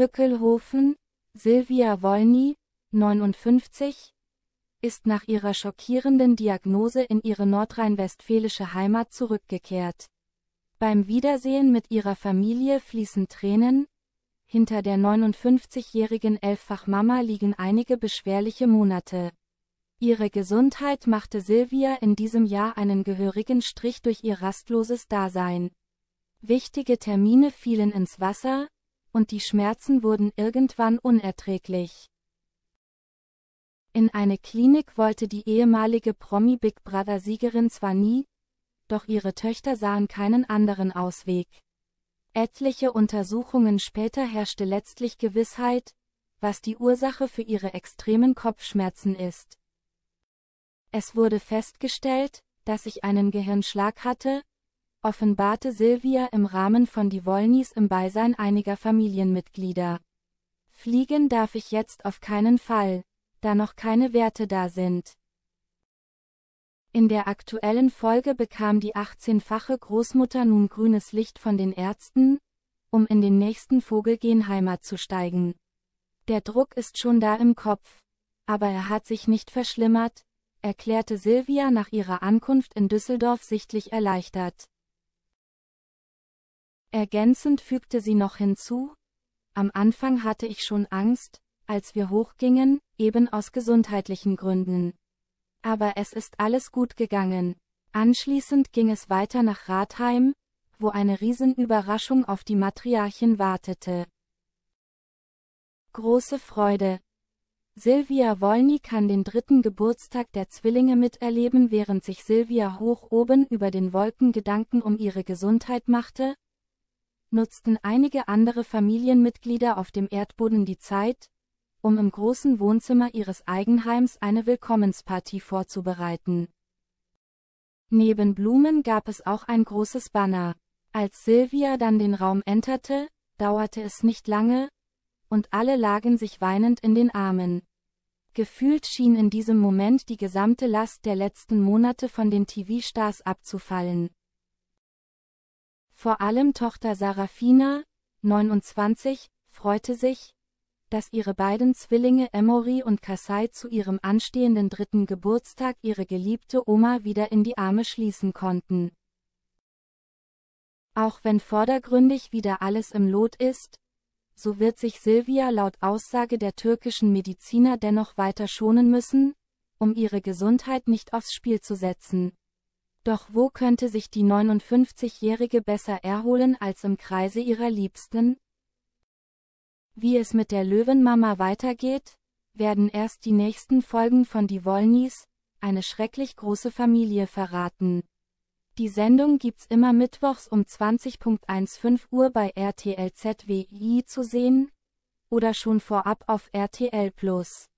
Pückelhofen, Silvia Wolny, 59, ist nach ihrer schockierenden Diagnose in ihre nordrhein-westfälische Heimat zurückgekehrt. Beim Wiedersehen mit ihrer Familie fließen Tränen, hinter der 59-jährigen Elffach-Mama liegen einige beschwerliche Monate. Ihre Gesundheit machte Silvia in diesem Jahr einen gehörigen Strich durch ihr rastloses Dasein. Wichtige Termine fielen ins Wasser, und die Schmerzen wurden irgendwann unerträglich. In eine Klinik wollte die ehemalige Promi-Big Brother-Siegerin zwar nie, doch ihre Töchter sahen keinen anderen Ausweg. Etliche Untersuchungen später herrschte letztlich Gewissheit, was die Ursache für ihre extremen Kopfschmerzen ist. Es wurde festgestellt, dass ich einen Gehirnschlag hatte, offenbarte Silvia im Rahmen von Die Wollnies im Beisein einiger Familienmitglieder. Fliegen darf ich jetzt auf keinen Fall, da noch keine Werte da sind. In der aktuellen Folge bekam die 18-fache Großmutter nun grünes Licht von den Ärzten, um in den nächsten Vogelgenheimat zu steigen. Der Druck ist schon da im Kopf, aber er hat sich nicht verschlimmert, erklärte Silvia nach ihrer Ankunft in Düsseldorf sichtlich erleichtert. Ergänzend fügte sie noch hinzu, am Anfang hatte ich schon Angst, als wir hochgingen, eben aus gesundheitlichen Gründen. Aber es ist alles gut gegangen. Anschließend ging es weiter nach Rathheim, wo eine Riesenüberraschung auf die Matriarchin wartete. Große Freude. Silvia Wolny kann den dritten Geburtstag der Zwillinge miterleben, während sich Silvia hoch oben über den Wolken Gedanken um ihre Gesundheit machte, nutzten einige andere Familienmitglieder auf dem Erdboden die Zeit, um im großen Wohnzimmer ihres Eigenheims eine Willkommenspartie vorzubereiten. Neben Blumen gab es auch ein großes Banner. Als Sylvia dann den Raum enterte, dauerte es nicht lange, und alle lagen sich weinend in den Armen. Gefühlt schien in diesem Moment die gesamte Last der letzten Monate von den TV-Stars abzufallen. Vor allem Tochter Sarafina, 29, freute sich, dass ihre beiden Zwillinge Emory und Kasai zu ihrem anstehenden dritten Geburtstag ihre geliebte Oma wieder in die Arme schließen konnten. Auch wenn vordergründig wieder alles im Lot ist, so wird sich Silvia laut Aussage der türkischen Mediziner dennoch weiter schonen müssen, um ihre Gesundheit nicht aufs Spiel zu setzen. Doch wo könnte sich die 59-Jährige besser erholen als im Kreise ihrer Liebsten? Wie es mit der Löwenmama weitergeht, werden erst die nächsten Folgen von Die Wollnies, eine schrecklich große Familie verraten. Die Sendung gibt's immer mittwochs um 20.15 Uhr bei RTL ZWI zu sehen oder schon vorab auf RTL Plus.